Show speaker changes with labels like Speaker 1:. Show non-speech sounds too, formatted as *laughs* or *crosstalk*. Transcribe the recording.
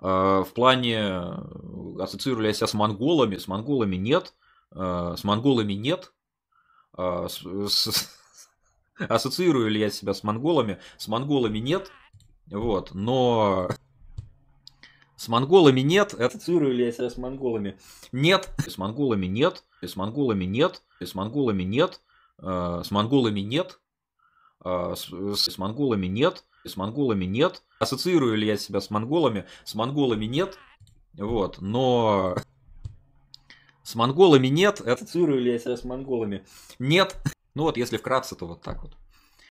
Speaker 1: А, в плане э, ассоциировали себя с монголами, с монголами нет, э, с монголами нет, а, с, с, *laughs* ассоциирую ли я себя с монголами, с монголами нет, вот, но *laughs* с монголами нет, ассоциирую ли я себя с монголами, нет, с монголами нет, с монголами нет, с монголами нет, э, с монголами нет, а, с, с монголами нет, с монголами нет. Ассоциирую ли я себя с монголами? С монголами нет. Вот, но *laughs* с монголами нет. Ассоциирую ли я себя с монголами? Нет. Ну вот, если вкратце, то вот так вот.